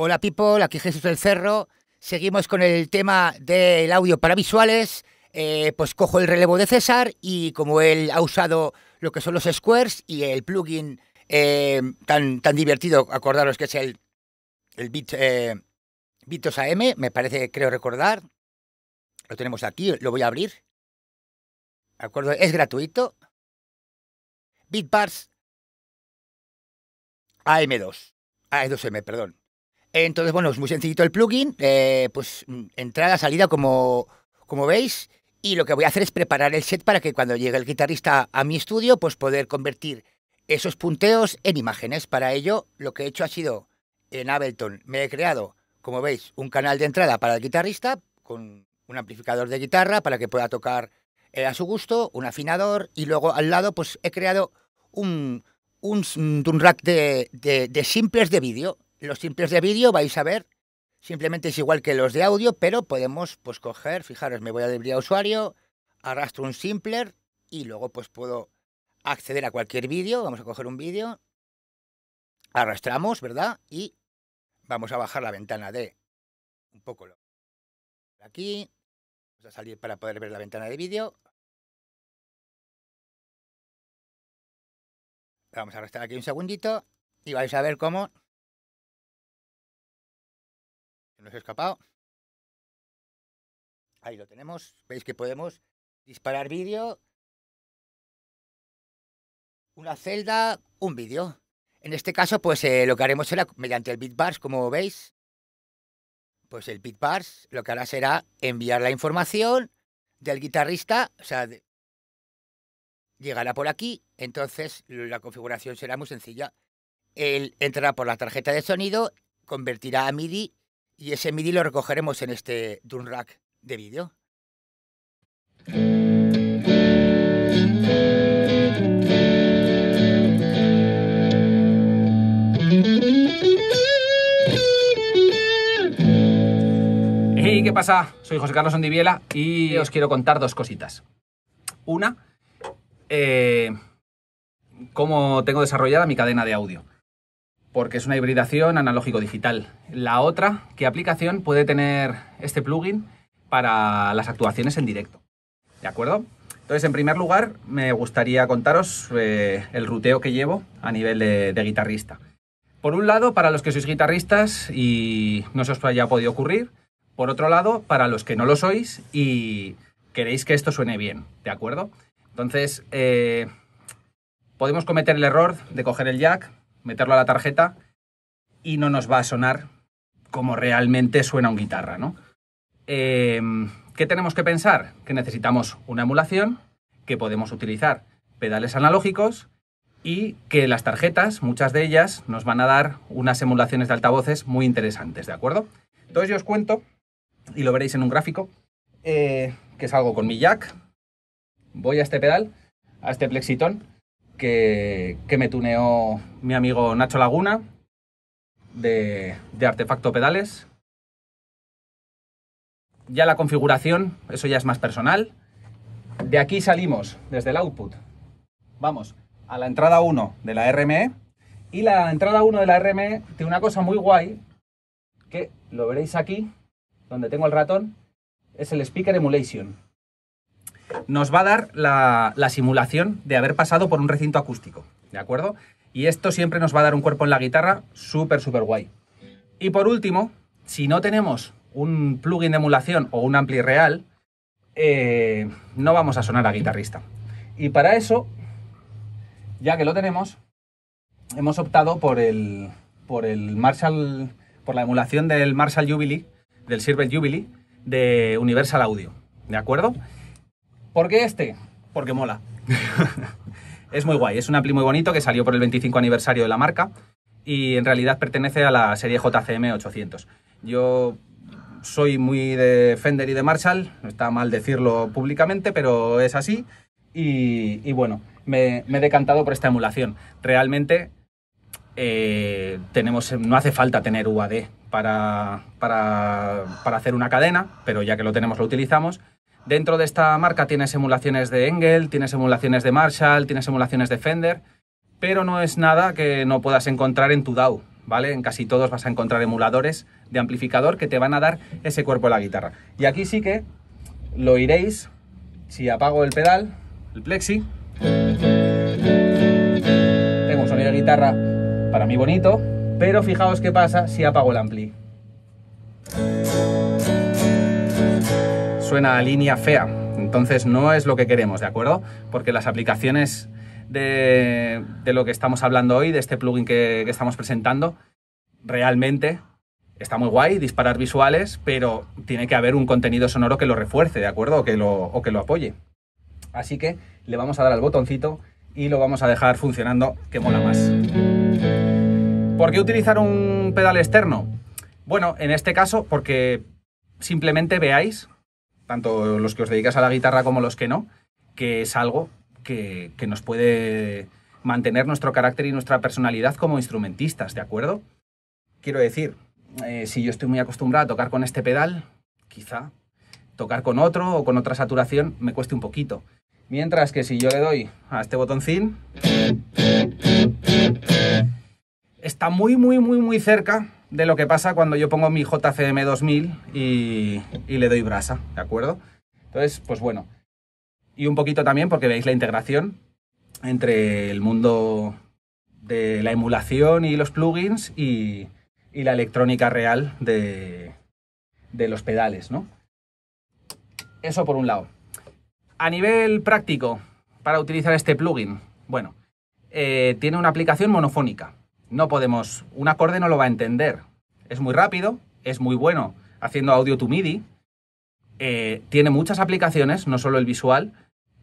Hola people, aquí Jesús del Cerro. Seguimos con el tema del audio para visuales. Eh, pues cojo el relevo de César y como él ha usado lo que son los squares y el plugin eh, tan, tan divertido, acordaros que es el, el bit, 2 eh, AM, me parece, creo recordar. Lo tenemos aquí, lo voy a abrir. ¿De acuerdo? Es gratuito. Bitbars AM2. AM2M, perdón. Entonces, bueno, es muy sencillito el plugin, eh, pues mm, entrada, salida, como, como veis, y lo que voy a hacer es preparar el set para que cuando llegue el guitarrista a mi estudio, pues poder convertir esos punteos en imágenes. Para ello, lo que he hecho ha sido, en Ableton, me he creado, como veis, un canal de entrada para el guitarrista, con un amplificador de guitarra para que pueda tocar eh, a su gusto, un afinador, y luego al lado, pues he creado un, un, rack de, de simples de vídeo los simples de vídeo vais a ver, simplemente es igual que los de audio, pero podemos pues coger, fijaros, me voy a librería usuario, arrastro un simpler y luego pues puedo acceder a cualquier vídeo, vamos a coger un vídeo, arrastramos, ¿verdad? Y vamos a bajar la ventana de un poco lo aquí, vamos a salir para poder ver la ventana de vídeo. Vamos a arrastrar aquí un segundito y vais a ver cómo escapado. Ahí lo tenemos. Veis que podemos disparar vídeo. Una celda, un vídeo. En este caso, pues eh, lo que haremos será mediante el bitbars, como veis. Pues el bitbars lo que hará será enviar la información del guitarrista, o sea, llegará por aquí, entonces la configuración será muy sencilla. Él entrará por la tarjeta de sonido, convertirá a MIDI y ese MIDI lo recogeremos en este Doom Rack de vídeo. Hey, ¿qué pasa? Soy José Carlos Ondiviela y os quiero contar dos cositas. Una, eh, cómo tengo desarrollada mi cadena de audio porque es una hibridación analógico-digital. La otra, ¿qué aplicación puede tener este plugin para las actuaciones en directo? ¿De acuerdo? Entonces, en primer lugar, me gustaría contaros eh, el ruteo que llevo a nivel de, guitarrista. Por un lado, para los que sois guitarristas y no se os haya podido ocurrir. Por otro lado, para los que no lo sois y queréis que esto suene bien, ¿de acuerdo? Entonces, eh, podemos cometer el error de coger el jack, meterlo a la tarjeta y no nos va a sonar como realmente suena un guitarra, ¿no? Em, ¿Qué tenemos que pensar? Que necesitamos una emulación, que podemos utilizar pedales analógicos y que las tarjetas, muchas de ellas, nos van a dar unas emulaciones de altavoces muy interesantes, ¿de acuerdo? Entonces yo os cuento, y lo veréis en un gráfico, eh, que salgo con mi jack, voy a este pedal, a este plexitón, que, me tuneó mi amigo Nacho Laguna de, de Artefacto Pedales. Ya la configuración, eso ya es más personal. De aquí salimos desde el output. Vamos a la entrada 1 de la RME. Y la entrada 1 de la RME tiene una cosa muy guay, que lo veréis aquí, donde tengo el ratón, es el Speaker Emulation nos va a dar la, simulación de haber pasado por un recinto acústico, ¿de acuerdo? Y esto siempre nos va a dar un cuerpo en la guitarra súper, súper guay. Y por último, si no tenemos un plugin de emulación o un ampli real, eh, no vamos a sonar a guitarrista. Y para eso, ya que lo tenemos, hemos optado por el, por el Marshall, por la emulación del Marshall Jubilee, del Silver Jubilee de Universal Audio, ¿de acuerdo? ¿Por qué este? Porque mola. es muy guay, es un ampli muy bonito que salió por el 25 aniversario de la marca y en realidad pertenece a la serie JCM 800. Yo soy muy de Fender y de Marshall, no está mal decirlo públicamente, pero es así. Y, bueno, me, he decantado por esta emulación. Realmente eh, tenemos, no hace falta tener UAD para, para hacer una cadena, pero ya que lo tenemos lo utilizamos. Dentro de esta marca tienes emulaciones de Engel, tienes emulaciones de Marshall, tienes emulaciones de Fender, pero no es nada que no puedas encontrar en tu DAO, ¿vale? En casi todos vas a encontrar emuladores de amplificador que te van a dar ese cuerpo a la guitarra. Y aquí sí que lo iréis, si apago el pedal, el plexi, tengo un sonido de guitarra para mí bonito, pero fijaos qué pasa si apago el ampli suena a línea fea. Entonces no es lo que queremos, ¿de acuerdo? Porque las aplicaciones de, lo que estamos hablando hoy, de este plugin que, estamos presentando, realmente está muy guay disparar visuales, pero tiene que haber un contenido sonoro que lo refuerce, ¿de acuerdo? que lo, o que lo apoye. Así que le vamos a dar al botoncito y lo vamos a dejar funcionando, que mola más. ¿Por qué utilizar un pedal externo? Bueno, en este caso, porque simplemente veáis tanto los que os dedicas a la guitarra como los que no, que es algo que, nos puede mantener nuestro carácter y nuestra personalidad como instrumentistas, ¿de acuerdo? Quiero decir, eh, si yo estoy muy acostumbrado a tocar con este pedal, quizá tocar con otro o con otra saturación me cueste un poquito. Mientras que si yo le doy a este botoncín, está muy, muy, muy, muy cerca de lo que pasa cuando yo pongo mi JCM 2000 y, y le doy brasa, ¿de acuerdo? Entonces, pues bueno. Y un poquito también porque veis la integración entre el mundo de la emulación y los plugins y, la electrónica real de, los pedales, ¿no? Eso por un lado. A nivel práctico, para utilizar este plugin, bueno, eh, tiene una aplicación monofónica. No podemos, un acorde no lo va a entender. Es muy rápido, es muy bueno haciendo audio to MIDI, eh, tiene muchas aplicaciones, no solo el visual,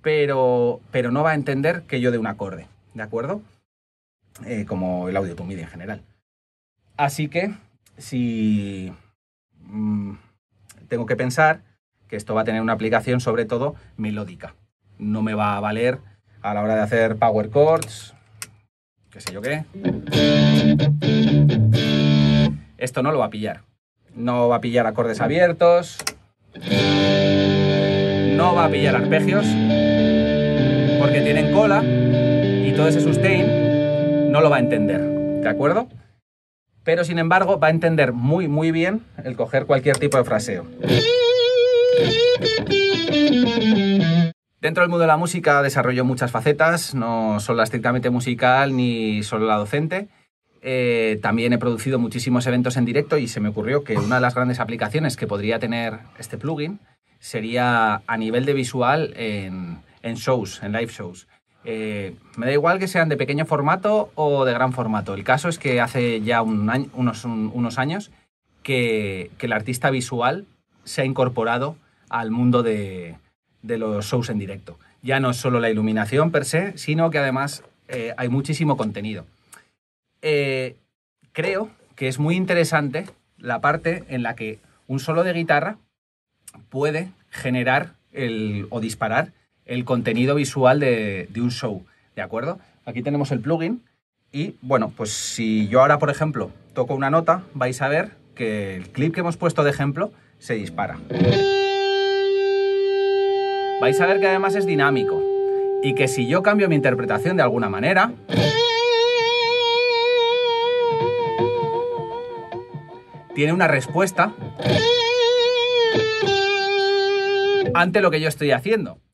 pero, pero no va a entender que yo de un acorde, ¿de acuerdo? Eh, como el audio to MIDI en general. Así que, si mm, tengo que pensar que esto va a tener una aplicación sobre todo melódica, no me va a valer a la hora de hacer power chords, qué sé yo qué. Esto no lo va a pillar. No va a pillar acordes abiertos. No va a pillar arpegios. Porque tienen cola y todo ese sustain no lo va a entender. ¿De acuerdo? Pero sin embargo va a entender muy muy bien el coger cualquier tipo de fraseo. Dentro del mundo de la música desarrolló muchas facetas, no solo la estrictamente musical ni solo la docente. Eh, también he producido muchísimos eventos en directo y se me ocurrió que una de las grandes aplicaciones que podría tener este plugin sería a nivel de visual en, shows, en live shows. Eh, me da igual que sean de pequeño formato o de gran formato. El caso es que hace ya unos, años que, que el artista visual se ha incorporado al mundo de, de los shows en directo. Ya no es solo la iluminación per se, sino que además eh, hay muchísimo contenido. Eh, creo que es muy interesante la parte en la que un solo de guitarra puede generar o disparar el contenido visual de, de un show. ¿De acuerdo? Aquí tenemos el plugin y bueno, pues si yo ahora, por ejemplo, toco una nota, vais a ver que el clip que hemos puesto de ejemplo se dispara vais a ver que además es dinámico y que si yo cambio mi interpretación de alguna manera, tiene una respuesta ante lo que yo estoy haciendo.